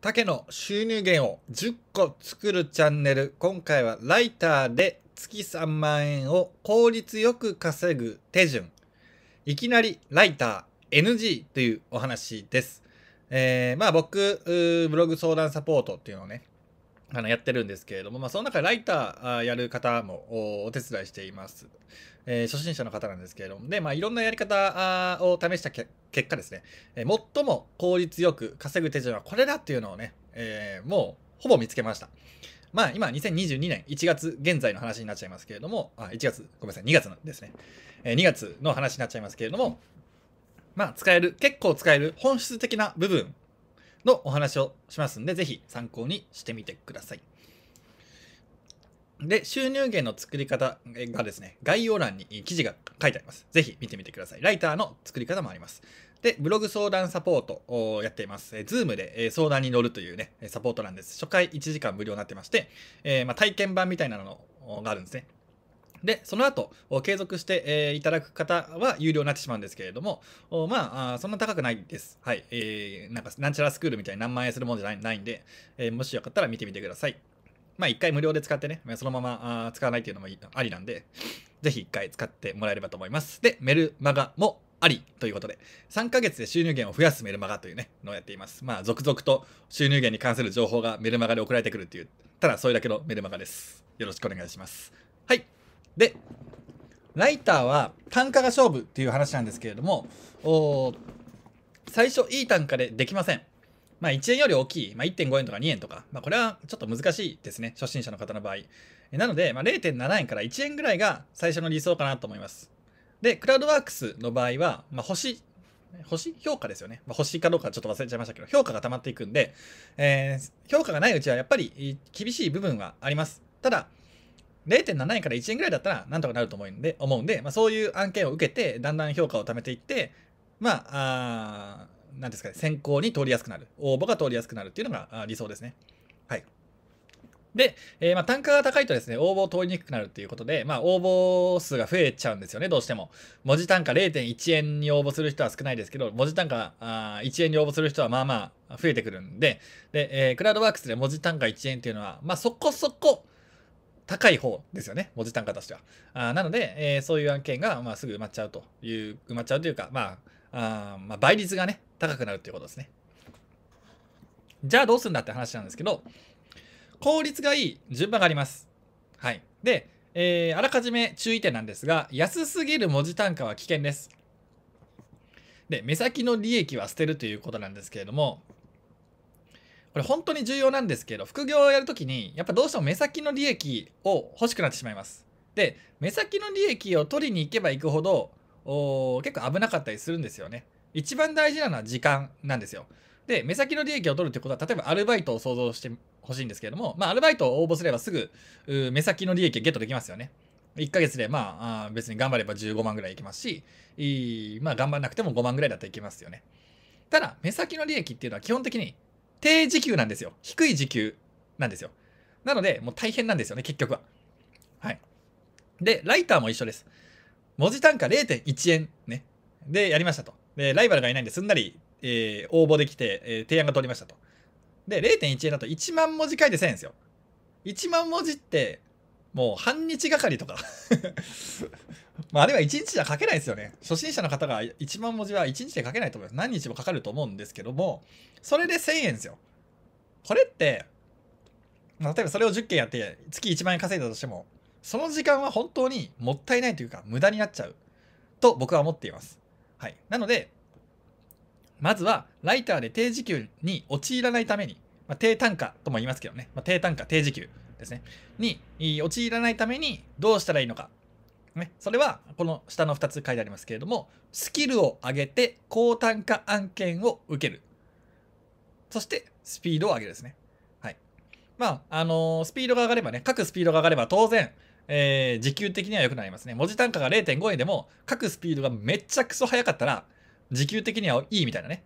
竹の収入源を10個作るチャンネル。今回はライターで月3万円を効率よく稼ぐ手順。いきなりライター NG というお話です。えー、まあ僕、ブログ相談サポートっていうのをね、あのやってるんですけれども、まあ、その中でライターやる方もお手伝いしています。えー、初心者の方なんですけれども、で、まあ、いろんなやり方を試した結果ですね、えー、最も効率よく稼ぐ手順はこれだっていうのをね、えー、もうほぼ見つけました。まあ、今、2022年1月現在の話になっちゃいますけれども、あ、1月、ごめんなさい、2月ですね。え2月の話になっちゃいますけれども、まあ、使える、結構使える本質的な部分のお話をしますんで、ぜひ参考にしてみてください。で、収入源の作り方がですね、概要欄に記事が書いてあります。ぜひ見てみてください。ライターの作り方もあります。で、ブログ相談サポートをやっています。えー、Zoom で、え相談に乗るというね、サポート欄です。初回1時間無料になってまして、えー、まあ、体験版みたいなのがあるんですね。で、その後、継続して、えいただく方は有料になってしまうんですけれども、まあ、そんな高くないです。はい。えー、なんか、なんちゃらスクールみたいに何万円するもんじゃないないんで、えー、もしよかったら見てみてください。まあ、一回無料で使ってね、そのままあ使わないっていうのもありなんで、ぜひ一回使ってもらえればと思います。で、メルマガもありということで、3ヶ月で収入源を増やすメルマガというね、のをやっています。まあ、続々と収入源に関する情報がメルマガで送られてくるっていう、ただそれだけのメルマガです。よろしくお願いします。はい。で、ライターは単価が勝負っていう話なんですけれども、最初いい単価でできません。まあ1円より大きい、まあ、1.5円とか2円とか、まあこれはちょっと難しいですね、初心者の方の場合。なので、まあ、0.7円から1円ぐらいが最初の理想かなと思います。で、クラウドワークスの場合は、まあ、星、星評価ですよね。まあ、星かどうかちょっと忘れちゃいましたけど、評価が溜まっていくんで、えー、評価がないうちはやっぱり厳しい部分はあります。ただ、0.7円から1円ぐらいだったらなんとかなると思うんで、思うんでまあ、そういう案件を受けて、だんだん評価を貯めていって、まあ、あなんですかね、選考に通りやすくなる、応募が通りやすくなるっていうのが理想ですね。はい。で、えー、まあ単価が高いとですね、応募通りにくくなるっていうことで、まあ応募数が増えちゃうんですよね、どうしても。文字単価0.1円に応募する人は少ないですけど、文字単価あ1円に応募する人はまあまあ増えてくるんで、で、えー、クラウドワークスで文字単価1円っていうのは、まあそこそこ高い方ですよね、文字単価としては。あなので、えー、そういう案件が、まあ、すぐ埋まっちゃうという、埋まっちゃうというか、まあ、あまあ、倍率がね、高くなるということですね。じゃあどうするんだって話なんですけど、効率がいい順番があります。はい。で、えー、あらかじめ注意点なんですが、安すぎる文字単価は危険です。で、目先の利益は捨てるということなんですけれども、これ本当に重要なんですけど、副業をやるときに、やっぱどうしても目先の利益を欲しくなってしまいます。で、目先の利益を取りに行けば行くほど、結構危なかったりするんですよね。一番大事なのは時間なんですよ。で、目先の利益を取るってことは、例えばアルバイトを想像してほしいんですけれども、まあ、アルバイトを応募すればすぐ、目先の利益をゲットできますよね。1ヶ月で、まあ、別に頑張れば15万ぐらいいきますし、いいまあ、頑張らなくても5万ぐらいだったらいきますよね。ただ、目先の利益っていうのは基本的に低時給なんですよ。低い時給なんですよ。なので、もう大変なんですよね、結局は。はい。で、ライターも一緒です。文字単価0.1円ね。で、やりましたと。で、ライバルがいないんですんなり、えー、応募できて、えー、提案が通りましたと。で、0.1円だと1万文字書いて1000円ですよ。1万文字って、もう半日がかりとかまあ、あれは1日じゃ書けないですよね。初心者の方が1万文字は1日で書けないと思います。何日もかかると思うんですけども、それで1000円ですよ。これって、まあ、例えばそれを10件やって月1万円稼いだとしても、その時間は本当にもったいないというか、無駄になっちゃうと僕は思っています。はい。なので、まずはライターで低時給に陥らないために、まあ、低単価とも言いますけどね、まあ、低単価、低時給ですね、に陥らないためにどうしたらいいのかね、それはこの下の2つ書いてありますけれどもスキルを上げて高単価案件を受けるそしてスピードを上げるですねはいまああのー、スピードが上がればね各スピードが上がれば当然、えー、時給的には良くなりますね文字単価が0.5円でも各スピードがめっちゃくそ速かったら時給的にはいいみたいなね、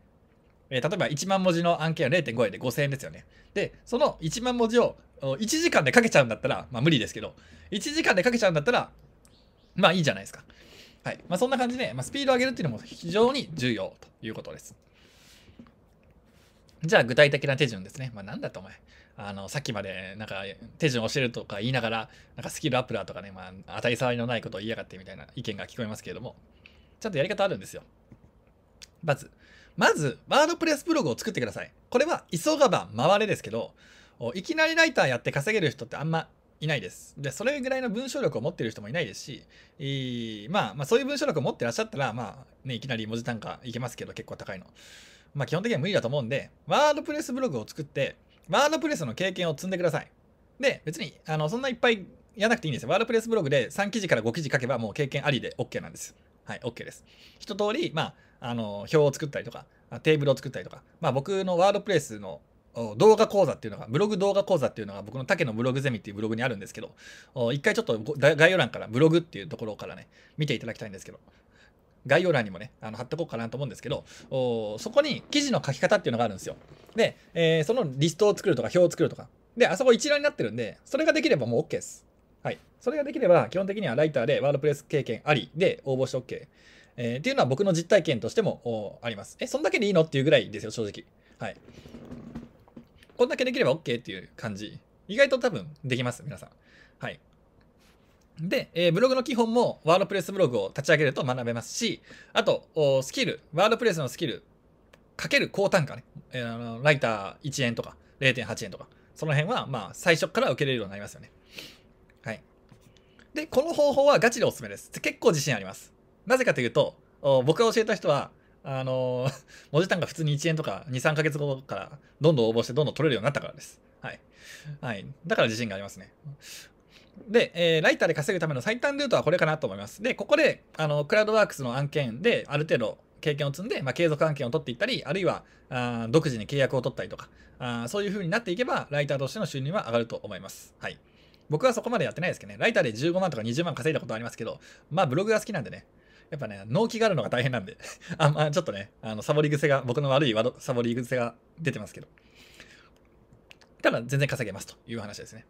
えー、例えば1万文字の案件は0.5円で5000円ですよねでその1万文字を1時間でかけちゃうんだったら、まあ無理ですけど、1時間でかけちゃうんだったら、まあいいじゃないですか。はい。まあそんな感じで、まあ、スピードを上げるっていうのも非常に重要ということです。じゃあ具体的な手順ですね。まあなんだとお前。あの、さっきまでなんか手順教えるとか言いながら、なんかスキルアップだとかね、まあ当たり障りのないことを言いやがってみたいな意見が聞こえますけれども、ちゃんとやり方あるんですよ。まず、まず、ワードプレスブログを作ってください。これは急がば回れですけど、いきなりライターやって稼げる人ってあんまいないです。で、それぐらいの文章力を持ってる人もいないですし、いいまあ、まあ、そういう文章力を持ってらっしゃったら、まあ、ね、いきなり文字単価いけますけど、結構高いの。まあ、基本的には無理だと思うんで、ワードプレスブログを作って、ワードプレスの経験を積んでください。で、別に、あの、そんないっぱいやなくていいんですよ。ワードプレスブログで3記事から5記事書けば、もう経験ありで OK なんです。はい、OK です。一通り、まあ、あの、表を作ったりとか、テーブルを作ったりとか、まあ、僕のワードプレスの動画講座っていうのが、ブログ動画講座っていうのが僕の竹のブログゼミっていうブログにあるんですけど、一回ちょっと概要欄からブログっていうところからね、見ていただきたいんですけど、概要欄にもね、あの貼っておこうかなと思うんですけど、そこに記事の書き方っていうのがあるんですよ。で、えー、そのリストを作るとか表を作るとか。で、あそこ一覧になってるんで、それができればもう OK です。はい。それができれば、基本的にはライターでワードプレス経験ありで応募して OK。えー、っていうのは僕の実体験としてもあります。え、そんだけでいいのっていうぐらいですよ、正直。はい。こんだけできれば OK っていう感じ。意外と多分できます、皆さん。はい。で、えー、ブログの基本もワードプレスブログを立ち上げると学べますし、あと、スキル、ワードプレスのスキル、かける高単価ね、えー、あのライター1円とか0.8円とか、その辺はまあ最初から受けれるようになりますよね。はい。で、この方法はガチでおすすめです。結構自信あります。なぜかというと、僕が教えた人は、あの 文字単価普通に1円とか2、3ヶ月後からどんどん応募してどんどん取れるようになったからです。はい。はい。だから自信がありますね。で、えー、ライターで稼ぐための最短ルートはこれかなと思います。で、ここで、あの、クラウドワークスの案件である程度経験を積んで、まあ、継続案件を取っていったり、あるいは、あ独自に契約を取ったりとか、あそういう風になっていけば、ライターとしての収入は上がると思います。はい。僕はそこまでやってないですけどね、ライターで15万とか20万稼いだことありますけど、まあブログが好きなんでね、やっぱね、納期があるのが大変なんで あんまあ、ちょっとね、あの、サボり癖が、僕の悪いサボり癖が出てますけど。ただ、全然稼げますという話ですね。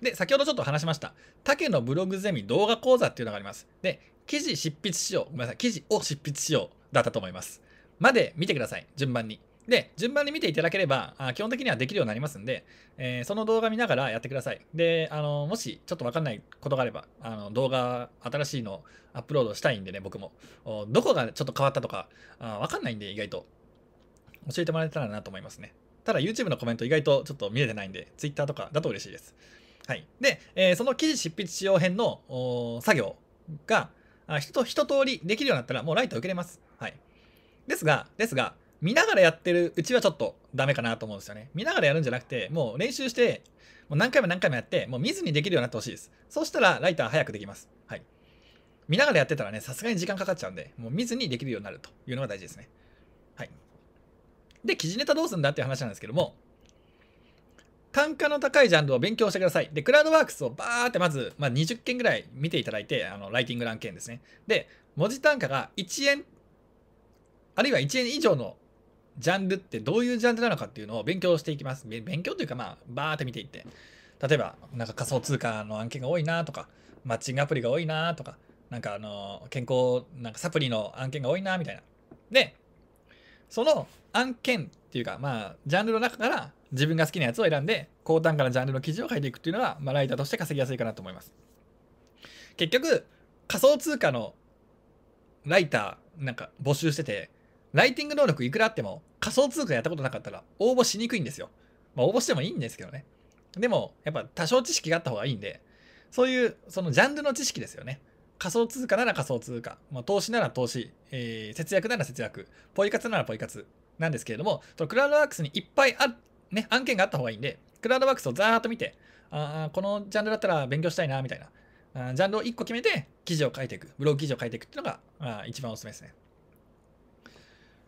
で、先ほどちょっと話しました。竹のブログゼミ動画講座っていうのがあります。で、記事執筆しよう。ごめんなさい。記事を執筆しようだったと思います。まで見てください。順番に。で、順番に見ていただければ、あ基本的にはできるようになりますんで、えー、その動画見ながらやってください。で、あの、もしちょっとわかんないことがあれば、あの、動画、新しいのアップロードしたいんでね、僕も。どこがちょっと変わったとか、あわかんないんで、意外と。教えてもらえたらなと思いますね。ただ YouTube のコメント意外とちょっと見れてないんで、Twitter とかだと嬉しいです。はい。で、えー、その記事執筆使用編の作業が、一と一通りできるようになったらもうライト受けれます。はい。ですが、ですが、見ながらやってるうちはちょっとダメかなと思うんですよね。見ながらやるんじゃなくて、もう練習して、もう何回も何回もやって、もう見ずにできるようになってほしいです。そうしたらライター早くできます。はい。見ながらやってたらね、さすがに時間かかっちゃうんで、もう見ずにできるようになるというのが大事ですね。はい。で、記事ネタどうすんだっていう話なんですけども、単価の高いジャンルを勉強してください。で、クラウドワークスをバーってまず、まあ、20件ぐらい見ていただいて、あの、ライティングラン件ですね。で、文字単価が1円、あるいは1円以上のジャンルってどういうジャンルなのかっていうのを勉強していきます。勉強というかまあバーって見ていって。例えばなんか仮想通貨の案件が多いなとかマッチングアプリが多いなとかなんかあの健康なんかサプリの案件が多いなみたいな。でその案件っていうかまあジャンルの中から自分が好きなやつを選んで高単価なジャンルの記事を書いていくっていうのは、まあ、ライターとして稼ぎやすいかなと思います。結局仮想通貨のライターなんか募集しててライティング能力いくらあっても仮想通貨やったことなかったら応募しにくいんですよ。まあ応募してもいいんですけどね。でも、やっぱ多少知識があった方がいいんで、そういう、そのジャンルの知識ですよね。仮想通貨なら仮想通貨、まあ、投資なら投資、えー、節約なら節約、ポイ活ならポイ活なんですけれども、そのクラウドワークスにいっぱいあ、ね、案件があった方がいいんで、クラウドワークスをざーっと見て、ああ、このジャンルだったら勉強したいな、みたいな。ジャンルを1個決めて記事を書いていく、ブログ記事を書いていくっていうのが一番おすすめですね。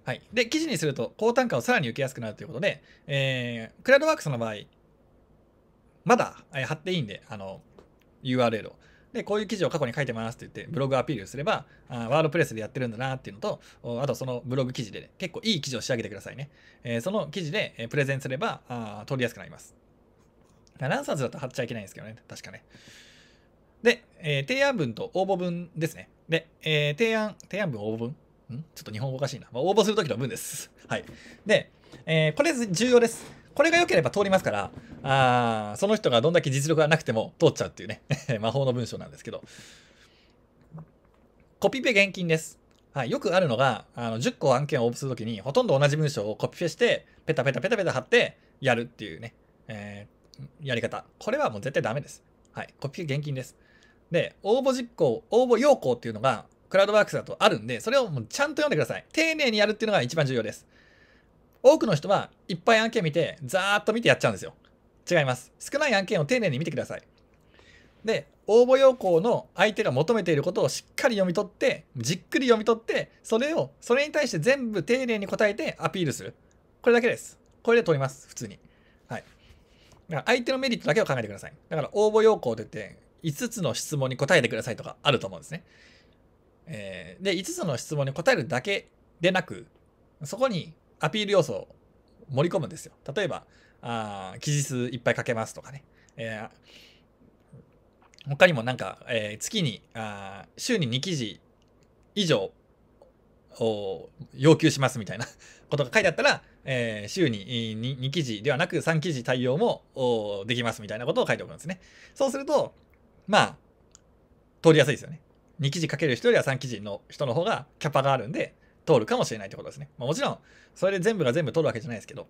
はい、で記事にすると高単価をさらに受けやすくなるということで、えー、クラウドワークスの場合まだ、え貼っていいんであの URL をでこういう記事を過去に書いてますって言ってブログアピールすればあワードプレスでやってるんだなっていうのとあとそのブログ記事で、ね、結構いい記事を仕上げてくださいね、えー、その記事で、えプレゼンすればあ取りやすくなります何冊だと貼っちゃいけないんですけどね確かねで、え提案文と応募文ですねで、え提案提案文応募文ちょっと日本語おかしいな。まあ、応募するときの文です。はい。で、えー、これ重要です。これが良ければ通りますから、あその人がどんだけ実力がなくても通っちゃうっていうね、魔法の文章なんですけど。コピペ現金です。はい、よくあるのが、あの10個案件を応募するときに、ほとんど同じ文章をコピペして、ペタペタペタペタ貼ってやるっていうね、えー、やり方。これはもう絶対ダメです。はい、コピペ現金です。で、応募実行、応募要項っていうのがクラウドワークスだとあるんで、それをもうちゃんと読んでください。丁寧にやるっていうのが一番重要です。多くの人はいっぱい案件見て、ざーっと見てやっちゃうんですよ。違います。少ない案件を丁寧に見てください。で、応募要項の相手が求めていることをしっかり読み取って、じっくり読み取って、それを、それに対して全部丁寧に答えてアピールする。これだけです。これで通ります。普通に。はい。だから相手のメリットだけを考えてください。だから応募要項といって、5つの質問に答えてくださいとかあると思うんですね。えー、で、5つの質問に答えるだけでなく、そこにアピール要素を盛り込むんですよ。例えば、あ期日いっぱいかけますとかね。えー、他にもなんか、えー、月にあ、週に2記事以上を要求しますみたいな ことが書いてあったら、えー、週に 2, 2記事ではなく3記事対応もできますみたいなことを書いておくんですね。そうすると、まあ、通りやすいですよね。2記事書ける人よりは3記事の人の方がキャパがあるんで、通るかもしれないってことですね。まあ、もちろん、それで全部が全部通るわけじゃないですけど、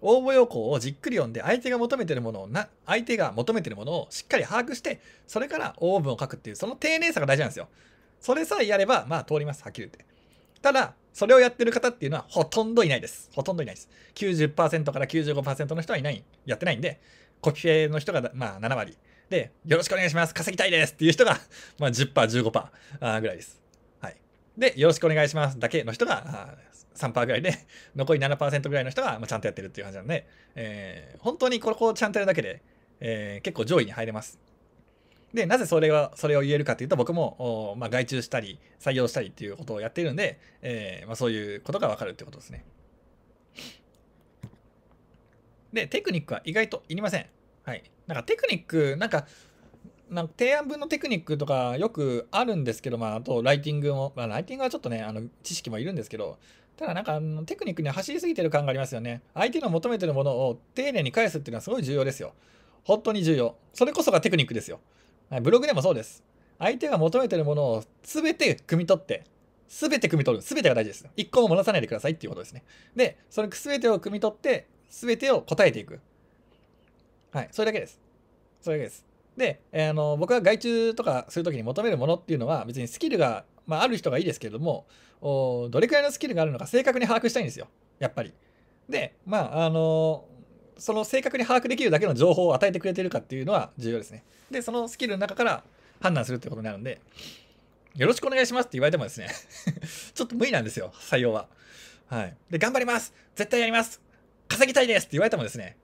応募要項をじっくり読んで、相手が求めてるものをな、相手が求めてるものをしっかり把握して、それから応募を書くっていう、その丁寧さが大事なんですよ。それさえやれば、まあ通ります、はっきり言って。ただ、それをやってる方っていうのはほとんどいないです。ほとんどいないです。90%から95%の人はいない、やってないんで、コピペの人が、まあ、7割。で、よろしくお願いします。稼ぎたいですっていう人が、まあ10%、15%あぐらいです。はい。で、よろしくお願いしますだけの人が、3%ぐらいで、残り7%ぐらいの人が、まあ、ちゃんとやってるっていう感じなんで、えー、本当にここをちゃんとやるだけで、えー、結構上位に入れます。で、なぜそれは、それを言えるかというと、僕も、まあ、外注したり、採用したりっていうことをやっているんで、えー、まあ、そういうことがわかるってことですね。で、テクニックは意外といりません。はい。なんかテクニック、なんか、なんか提案文のテクニックとかよくあるんですけど、まあ、あとライティングも、まあ、ライティングはちょっとね、あの知識もいるんですけど、ただなんかテクニックに走りすぎてる感がありますよね。相手の求めてるものを丁寧に返すっていうのはすごい重要ですよ。本当に重要。それこそがテクニックですよ。ブログでもそうです。相手が求めてるものを全て汲み取って、全て汲み取る。全てが大事です。一個も漏らさないでくださいっていうことですね。で、それ全てを汲み取って、全てを答えていく。はい、それだけです。それだけです。で、えー、あの僕が外注とかするときに求めるものっていうのは別にスキルが、まあ、ある人がいいですけれどもおどれくらいのスキルがあるのか正確に把握したいんですよやっぱり。でまああのその正確に把握できるだけの情報を与えてくれてるかっていうのは重要ですね。でそのスキルの中から判断するってことになるんでよろしくお願いしますって言われてもですね ちょっと無理なんですよ採用は。はい、で頑張ります絶対やります稼ぎたいですって言われてもですね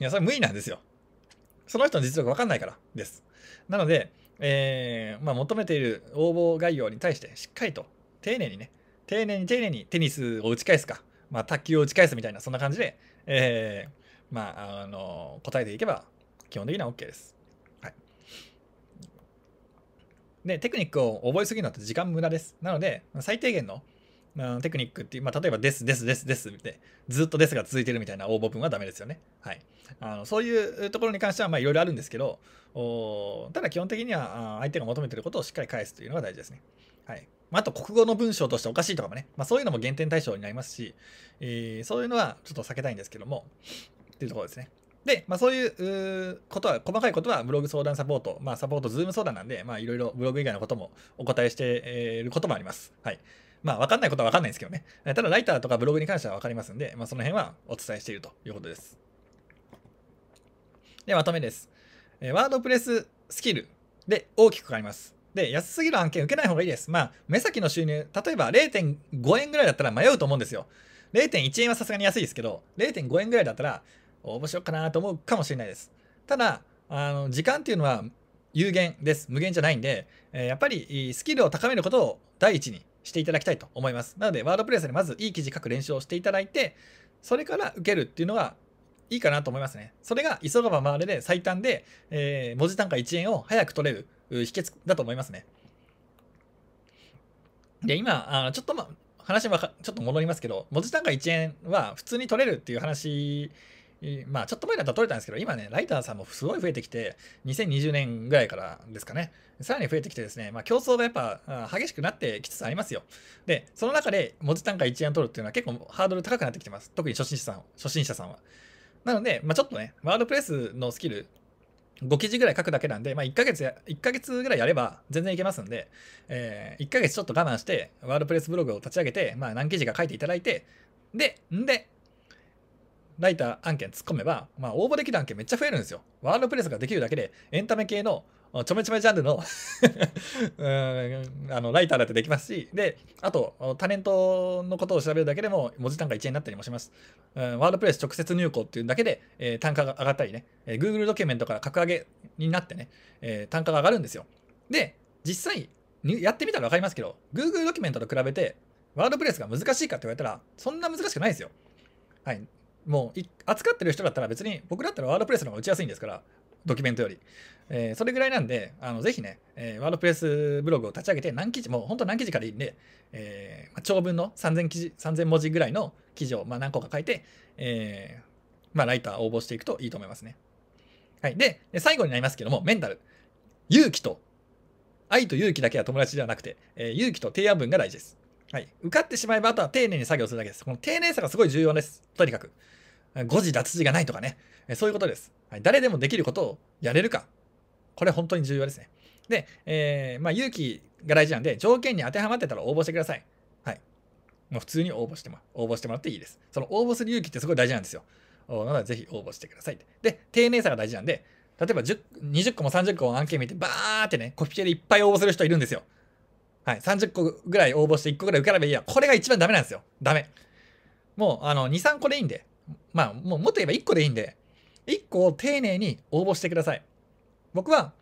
いやそれ無理なんですよ。その人の実力わかんないからです。なので、えー、まあ、求めている応募概要に対してしっかりと丁寧にね、丁寧に丁寧にテニスを打ち返すか、まあ、卓球を打ち返すみたいな、そんな感じで、えー、まあ、あの、答えていけば基本的には OK です。はい。で、テクニックを覚えすぎるのって時間無駄です。なので、最低限のテクニックっていう、まあ、例えばです、です、です、ですって、ずっとですが続いてるみたいな応募文はダメですよね。はい。あのそういうところに関しては、まあ、いろいろあるんですけど、おただ基本的には、相手が求めてることをしっかり返すというのが大事ですね。はい。あと、国語の文章としておかしいとかもね、まあ、そういうのも減点対象になりますし、えー、そういうのはちょっと避けたいんですけども、っていうところですね。で、まあ、そういうことは、細かいことはブログ相談サポート、まあ、サポート、ズーム相談なんで、まあ、いろいろブログ以外のこともお答えしていることもあります。はい。まあ、わかんないことはわかんないんですけどね。ただ、ライターとかブログに関してはわかりますんで、まあ、その辺はお伝えしているということです。で、まとめです。えワードプレススキルで大きく変わります。で、安すぎる案件受けない方がいいです。まあ、目先の収入、例えば0.5円ぐらいだったら迷うと思うんですよ。0.1円はさすがに安いですけど、0.5円ぐらいだったら応募しようかなと思うかもしれないです。ただ、あの時間っていうのは有限です。無限じゃないんで、えやっぱりスキルを高めることを第一にしていただきたいと思います。なので、ワードプレスでまずいい記事書く練習をしていただいて、それから受けるっていうのがいいかなと思いますね。それが急がば回れで最短で、えー、文字単価1円を早く取れる秘訣だと思いますね。で、今、あちょっとま、話はちょっと戻りますけど、文字単価1円は普通に取れるっていう話まあ、ちょっと前だったら取れたんですけど、今ね、ライターさんもすごい増えてきて、2020年ぐらいからですかね、さらに増えてきてですね、まあ、競争がやっぱ激しくなってきつつありますよ。で、その中で文字単価1円取るっていうのは結構ハードル高くなってきてます。特に初心者さん初心者さんは。なので、まあ、ちょっとね、ワードプレスのスキル、5記事ぐらい書くだけなんで、まあ、1ヶ月や、1ヶ月ぐらいやれば全然いけますんで、えー、1ヶ月ちょっと我慢して、ワードプレスブログを立ち上げて、まあ、何記事か書いていただいて、で、んで、ライター案件突っ込めば、まあ、応募できる案件めっちゃ増えるんですよ。ワードプレスができるだけで、エンタメ系のちょめちょめジャンルの うんあのライターだってできますし、で、あと、タレントのことを調べるだけでも文字単価1円になったりもします。うん、ワードプレス直接入稿っていうだけで、えー、単価が上がったりね、えー、Google ドキュメントから格上げになってね、えー、単価が上がるんですよ。で、実際、やってみたら分かりますけど、Google ドキュメントと比べて、ワードプレスが難しいかって言われたら、そんな難しくないですよ。はい。もう扱ってる人だったら別に僕だったらワードプレスの方が打ちやすいんですからドキュメントより、えー、それぐらいなんであのぜひね、えー、ワードプレスブログを立ち上げて何記事もう本当何記事かでいいんで、えー、まあ、長文の3000記事3000文字ぐらいの記事を、まあ、何個か書いて、えまあ、ライター応募していくといいと思いますね、はい、で最後になりますけどもメンタル勇気と愛と勇気だけは友達ではなくて、え勇気と提案文が大事ですはい、受かってしまえばあとは丁寧に作業するだけです。この丁寧さがすごい重要です。とにかく。誤字脱字がないとかね。そういうことです。はい、誰でもできることをやれるか。これ本当に重要ですね。で、えー、まあ、勇気が大事なんで、条件に当てはまってたら応募してください。はい。もう普通に応募しても応募してもらっていいです。その応募する勇気ってすごい大事なんですよ。なので、ぜひ応募してください。で、丁寧さが大事なんで、例えば20個も30個も案件見て、バーってね、コピペでいっぱい応募する人いるんですよ。はい、30個ぐらい応募して1個ぐらい受からばいいや。これが一番ダメなんですよ。ダメ。もう、あの、2、3個でいいんで。まあ、もう、もっと言えば1個でいいんで、1個を丁寧に応募してください。僕は、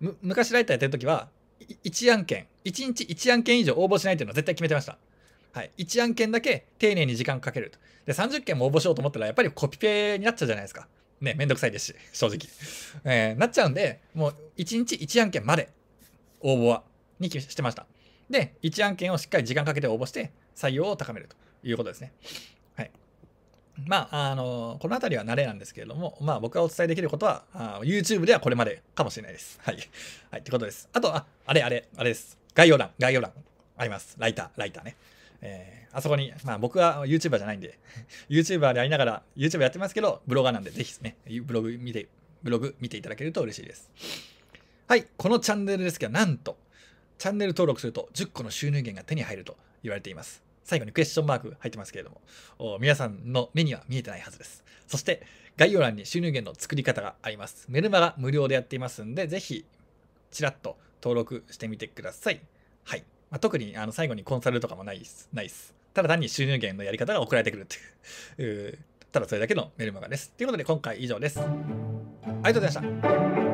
む、昔ライターやってる時は、1案件、1日1案件以上応募しないっていうのは絶対決めてました。はい。1案件だけ丁寧に時間かけると。で、30件も応募しようと思ったら、やっぱりコピペになっちゃうじゃないですか。ね、めんどくさいですし、正直。えー、なっちゃうんで、もう1日1案件まで、応募は、にしてました。で、1案件をしっかり時間かけて応募して採用を高めるということですね。はい。まあ、あの、この辺りは慣れなんですけれども、まあ僕がお伝えできることは、YouTube ではこれまでかもしれないです。はい。はい、ってことです。あと、あ、あれあれ、あれです。概要欄、概要欄あります。ライター、ライターね。えー、あそこに、まあ僕は YouTuber じゃないんで、YouTuber でありながら YouTube やってますけど、ブロガーなんでぜひね、ブログ見て、ブログ見ていただけると嬉しいです。はい、このチャンネルですけど、なんと、チャンネル登録すると10個の収入源が手に入ると言われています。最後にクエスチョンマーク入ってますけれども、皆さんの目には見えてないはずです。そして、概要欄に収入源の作り方があります。メルマガ無料でやっていますんで、ぜひ、ちらっと登録してみてください。はい。まあ、特にあの最後にコンサルとかもないです。ないです。ただ単に収入源のやり方が送られてくるというただそれだけのメルマガです。ということで、今回以上です。ありがとうございました。